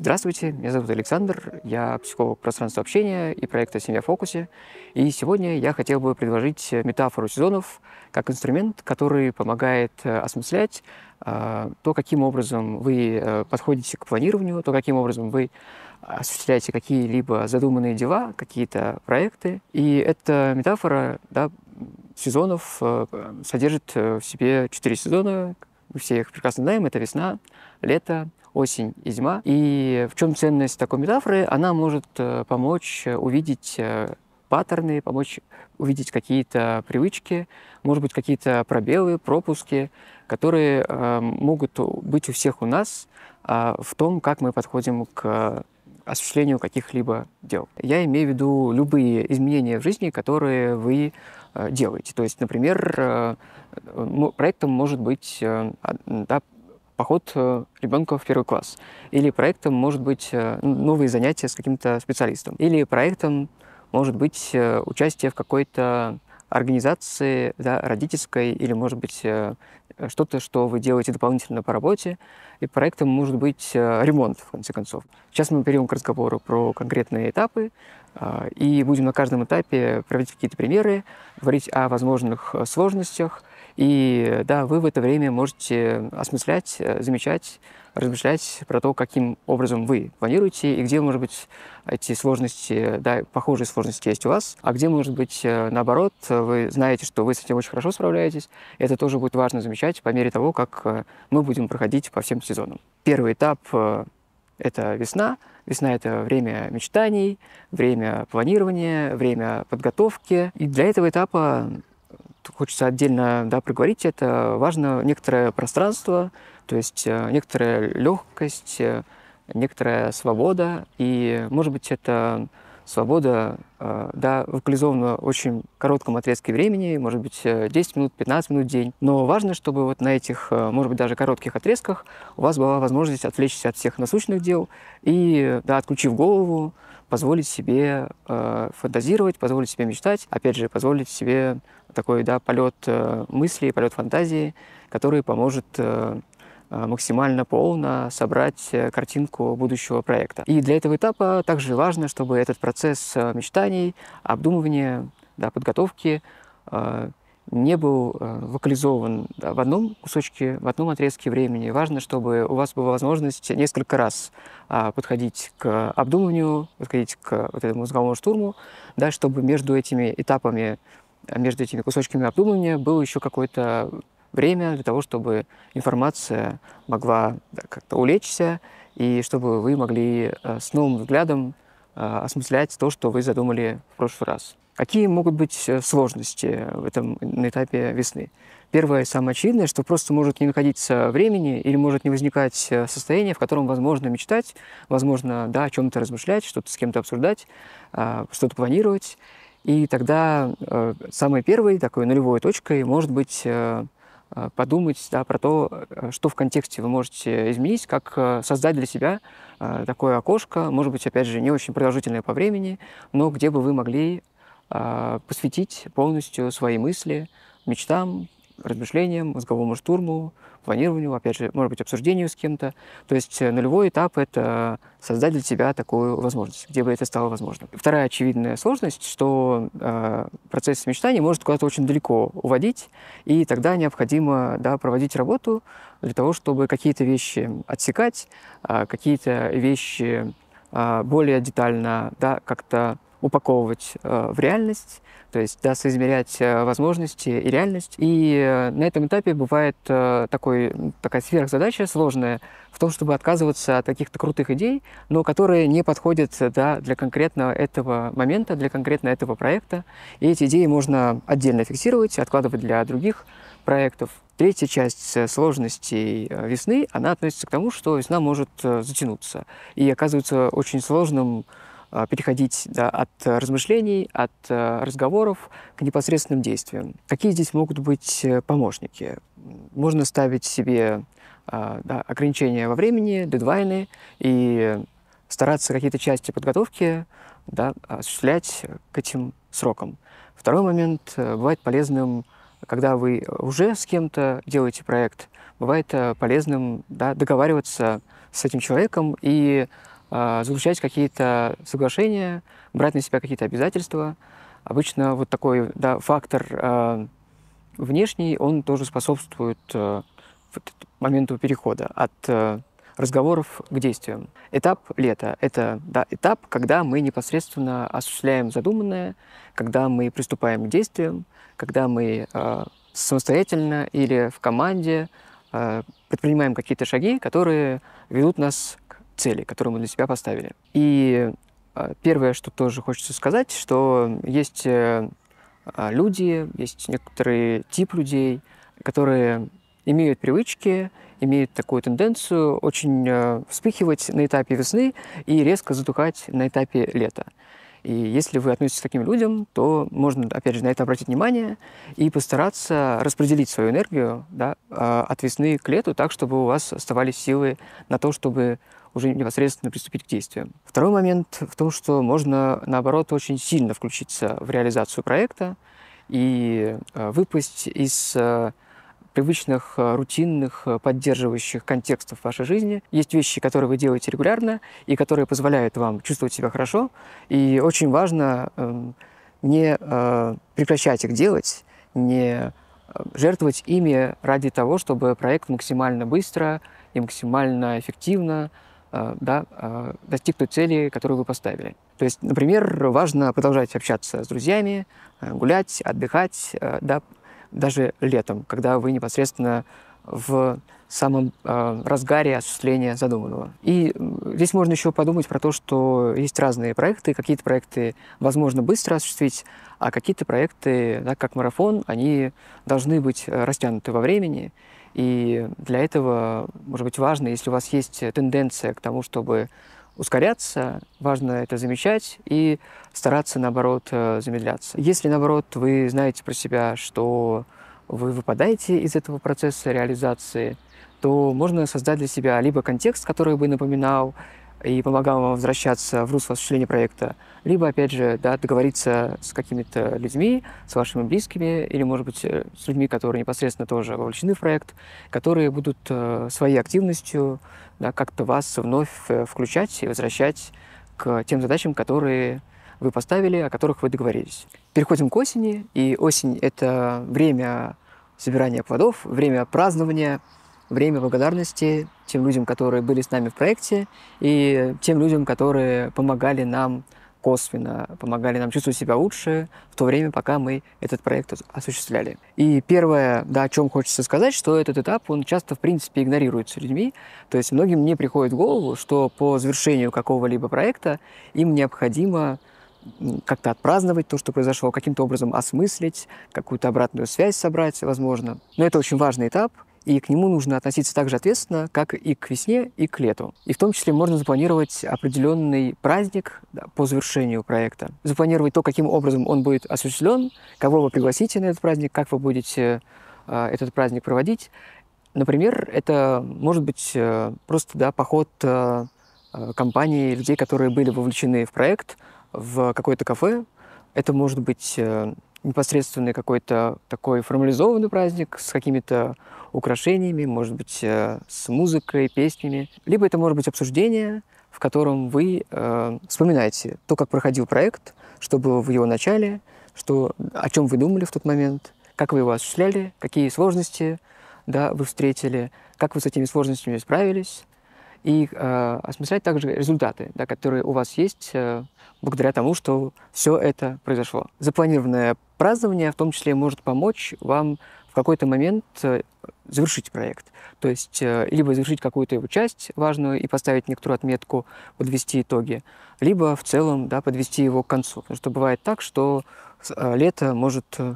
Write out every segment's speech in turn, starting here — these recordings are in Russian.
Здравствуйте, меня зовут Александр, я психолог пространства общения и проекта «Семья в фокусе». И сегодня я хотел бы предложить метафору сезонов как инструмент, который помогает э, осмыслять э, то, каким образом вы э, подходите к планированию, то, каким образом вы осуществляете какие-либо задуманные дела, какие-то проекты. И эта метафора да, сезонов содержит в себе четыре сезона. Мы все их прекрасно знаем. Это весна, лето, осень и зима. И в чем ценность такой метафоры? Она может э, помочь э, увидеть э, паттерны, помочь увидеть какие-то привычки, может быть, какие-то пробелы, пропуски, которые могут быть у всех у нас а, в том, как мы подходим к осуществлению каких-либо дел. Я имею в виду любые изменения в жизни, которые вы делаете. То есть, например, проектом может быть а, да, поход э, ребенка в первый класс. Или проектом может быть э, новые занятия с каким-то специалистом. Или проектом может быть э, участие в какой-то организации да, родительской или, может быть, что-то, что вы делаете дополнительно по работе. И проектом может быть ремонт, в конце концов. Сейчас мы перейдем к разговору про конкретные этапы и будем на каждом этапе проводить какие-то примеры, говорить о возможных сложностях – и да, вы в это время можете осмыслять, э, замечать, размышлять про то, каким образом вы планируете и где, может быть, эти сложности, да, похожие сложности есть у вас, а где, может быть, э, наоборот, вы знаете, что вы с этим очень хорошо справляетесь. Это тоже будет важно замечать по мере того, как э, мы будем проходить по всем сезонам. Первый этап – это весна. Весна – это время мечтаний, время планирования, время подготовки. И для этого этапа хочется отдельно да, проговорить, это важно некоторое пространство, то есть э, некоторая легкость, э, некоторая свобода. И, может быть, это свобода, э, да, локализована в очень коротком отрезке времени, может быть, 10 минут, 15 минут в день. Но важно, чтобы вот на этих, может быть, даже коротких отрезках у вас была возможность отвлечься от всех насущных дел и, да, отключив голову, позволить себе э, фантазировать, позволить себе мечтать, опять же, позволить себе такой да, полет э, мысли, полет фантазии, который поможет э, э максимально полно собрать э, картинку будущего проекта. И для этого этапа также важно, чтобы этот процесс э, мечтаний, обдумывания, да, подготовки э, не был э, вокализован в одном кусочке, в одном отрезке времени. Важно, чтобы у вас была возможность несколько раз а, подходить к обдумыванию, подходить к вот этому мозговому штурму, да, чтобы между этими этапами, а, между этими кусочками обдумывания было еще какое-то время для того, чтобы информация могла да, как-то улечься, и чтобы вы могли э, с новым взглядом э, осмыслять то, что вы задумали в прошлый раз. Какие могут быть э, сложности в этом, на этапе весны? Первое, самое очевидное, что просто может не находиться времени или может не возникать э, состояние, в котором возможно мечтать, возможно, да, о чем-то размышлять, что-то с кем-то обсуждать, а, что-то планировать. И тогда э, самой первой такой нулевой точкой может быть подумать да, про то, что в контексте вы можете изменить, как создать для себя такое окошко, может быть, опять же, не очень продолжительное по времени, но где бы вы могли а, посвятить полностью свои мысли, мечтам, размышлениям, мозговому штурму, планированию, опять же, может быть, обсуждению с кем-то. То есть э, нулевой этап — это создать для себя такую возможность, где бы это стало возможным. Вторая очевидная сложность, что э, процесс мечтания может куда-то очень далеко уводить, и тогда необходимо да, проводить работу для того, чтобы какие-то вещи отсекать, э, какие-то вещи э, более детально да, как-то упаковывать э, в реальность, то есть да, соизмерять э, возможности и реальность. И э, на этом этапе бывает такой, такая сверхзадача сложная в том, чтобы отказываться от каких-то крутых идей, но которые не подходят да, для конкретного этого момента, для конкретно этого проекта. И эти идеи можно отдельно фиксировать, откладывать для других проектов. Третья часть сложностей весны, она относится к тому, что весна может затянуться и оказывается очень сложным а, переходить да, от э, размышлений, от э, разговоров к непосредственным действиям. Какие здесь могут быть э, помощники? Можно ставить себе а, да, ограничения во времени, дедлайны и стараться какие-то части подготовки да, осуществлять к этим срокам. Второй момент бывает полезным, когда вы уже с кем-то делаете проект, бывает полезным да, договариваться с этим человеком и а, заключать какие-то соглашения, брать на себя какие-то обязательства. Обычно вот такой да, фактор а, внешний, он тоже способствует а, моменту перехода от разговоров к действиям. Этап лета — это да, этап, когда мы непосредственно осуществляем задуманное, когда мы приступаем к действиям, когда мы э, самостоятельно или в команде э, предпринимаем какие-то шаги, которые ведут нас цели, которые мы для себя поставили. И а, первое, что тоже хочется сказать, что есть э, а, люди, есть некоторый тип людей, которые имеют привычки, имеют такую тенденцию очень э, вспыхивать на этапе весны и резко затухать на этапе лета. И если вы относитесь к таким людям, то можно, опять же, на это обратить внимание и постараться распределить свою энергию да, а, от весны к лету так, чтобы у вас оставались силы на то, чтобы уже непосредственно приступить к действиям. Второй момент в том, что можно, наоборот, очень сильно включиться в реализацию проекта и э, выпасть из э, привычных, э, рутинных, поддерживающих контекстов вашей жизни. Есть вещи, которые вы делаете регулярно и которые позволяют вам чувствовать себя хорошо. И очень важно эм, не прекращать их делать, не жертвовать ими ради того, чтобы проект максимально быстро и максимально эффективно Э, да, э, достиг той цели, которую вы поставили. То есть, например, важно продолжать общаться с друзьями, э, гулять, отдыхать, да, даже летом, когда вы непосредственно в самом э, разгаре осуществления задуманного. И здесь можно еще подумать про то, что есть разные проекты. Какие-то проекты возможно быстро осуществить, а какие-то проекты, да, как марафон, они должны быть э, растянуты во времени. И для этого, может быть, важно, если у вас есть тенденция к тому, чтобы ускоряться, важно это замечать и стараться, наоборот, э, замедляться. Если, наоборот, вы знаете про себя, что вы выпадаете из этого процесса реализации, то можно создать для себя либо контекст, который бы напоминал и помогал вам возвращаться в русло осуществления проекта, либо, опять же, да, договориться с какими-то людьми, с вашими близкими, или, может быть, э, с людьми, которые непосредственно тоже вовлечены в проект, которые будут э, своей активностью да, как-то вас вновь э, включать и возвращать к тем задачам, которые вы поставили, о которых вы договорились. Переходим к осени, и осень — это время собирания плодов, время празднования, время благодарности тем людям, которые были с нами в проекте, и тем людям, которые помогали нам косвенно, помогали нам чувствовать себя лучше в то время, пока мы этот проект осуществляли. И первое, да, о чем хочется сказать, что этот этап, он часто, в принципе, игнорируется людьми. То есть многим не приходит в голову, что по завершению какого-либо проекта им необходимо как-то отпраздновать то, что произошло, каким-то образом осмыслить, какую-то обратную связь собрать, возможно. Но это очень важный этап, и к нему нужно относиться так же ответственно, как и к весне, и к лету. И в том числе можно запланировать определенный праздник да, по завершению проекта, запланировать то, каким образом он будет осуществлен, кого вы пригласите на этот праздник, как вы будете э, этот праздник проводить. Например, это может быть э, просто да, поход э, э компании, людей, которые были вовлечены в проект – в какое-то кафе. Это может быть э, непосредственный какой-то такой формализованный праздник с какими-то украшениями, может быть, э, с музыкой, песнями. Либо это может быть обсуждение, в котором вы э, вспоминаете то, как проходил проект, что было в его начале, что, о чем вы думали в тот момент, как вы его осуществляли, какие сложности да, вы встретили, как вы с этими сложностями справились, и э, осмыслять также результаты, да, которые у вас есть э, благодаря тому, что все это произошло. Запланированное празднование в том числе может помочь вам в какой-то момент э, завершить проект. То есть э, либо завершить какую-то его часть важную и поставить некоторую отметку, подвести итоги, либо в целом да, подвести его к концу. Потому что бывает так, что э, лето может э,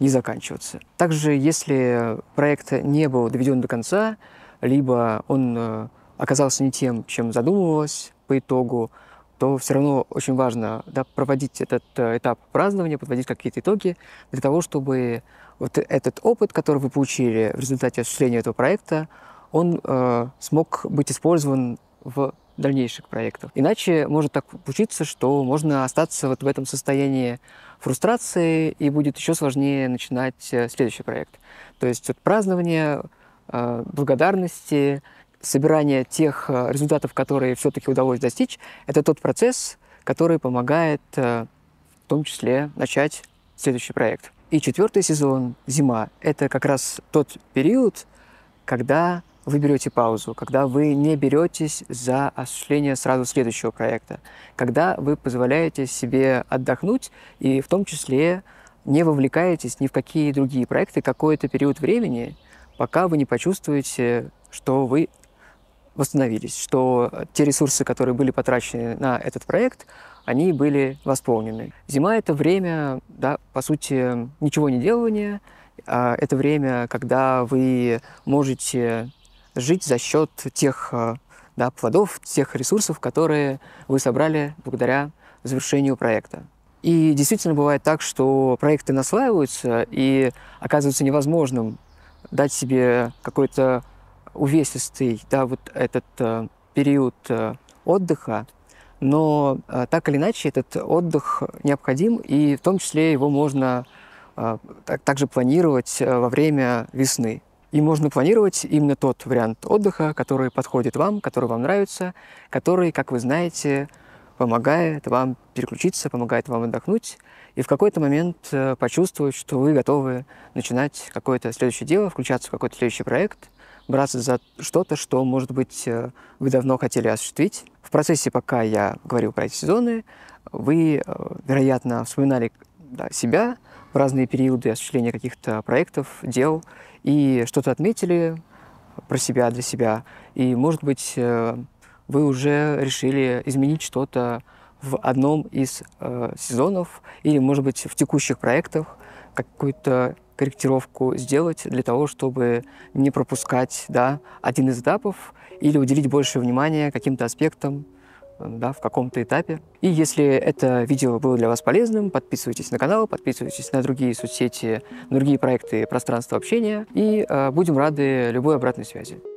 не заканчиваться. Также, если проект не был доведен до конца, либо он э, оказался не тем, чем задумывалось по итогу, то все равно очень важно да, проводить этот э, этап празднования, подводить какие-то итоги для того, чтобы вот этот опыт, который вы получили в результате осуществления этого проекта, он э, смог быть использован в дальнейших проектах. Иначе может так получиться, что можно остаться вот в этом состоянии фрустрации, и будет еще сложнее начинать э, следующий проект. То есть вот празднование, э, благодарности, собирание тех э, результатов, которые все-таки удалось достичь, это тот процесс, который помогает э, в том числе начать следующий проект. И четвертый сезон «Зима» — это как раз тот период, когда вы берете паузу, когда вы не беретесь за осуществление сразу следующего проекта, когда вы позволяете себе отдохнуть и в том числе не вовлекаетесь ни в какие другие проекты какой-то период времени, пока вы не почувствуете, что вы восстановились, что те ресурсы, которые были потрачены на этот проект, они были восполнены. Зима — это время, да, по сути, ничего не делания. А это время, когда вы можете жить за счет тех э, да, плодов, тех ресурсов, которые вы собрали благодаря завершению проекта. И действительно бывает так, что проекты наслаиваются, и оказывается невозможным дать себе какой-то увесистый, да, вот этот э, период э, отдыха, но э, так или иначе этот отдых необходим, и в том числе его можно так, также планировать во время весны. И можно планировать именно тот вариант отдыха, который подходит вам, который вам нравится, который, как вы знаете, помогает вам переключиться, помогает вам отдохнуть и в какой-то момент почувствовать, что вы готовы начинать какое-то следующее дело, включаться в какой-то следующий проект – браться за что-то, что, может быть, э, вы давно хотели осуществить. В процессе, пока я говорил про эти сезоны, вы, э, вероятно, вспоминали да, себя в разные периоды осуществления каких-то проектов, дел, и что-то отметили про себя, для себя. И, может быть, э, вы уже решили изменить что-то в одном из э, сезонов или, может быть, в текущих проектах какую-то корректировку сделать для того, чтобы не пропускать да, один из этапов или уделить больше внимания каким-то аспектам да, в каком-то этапе. И если это видео было для вас полезным, подписывайтесь на канал, подписывайтесь на другие соцсети, на другие проекты пространства общения, и э, будем рады любой обратной связи.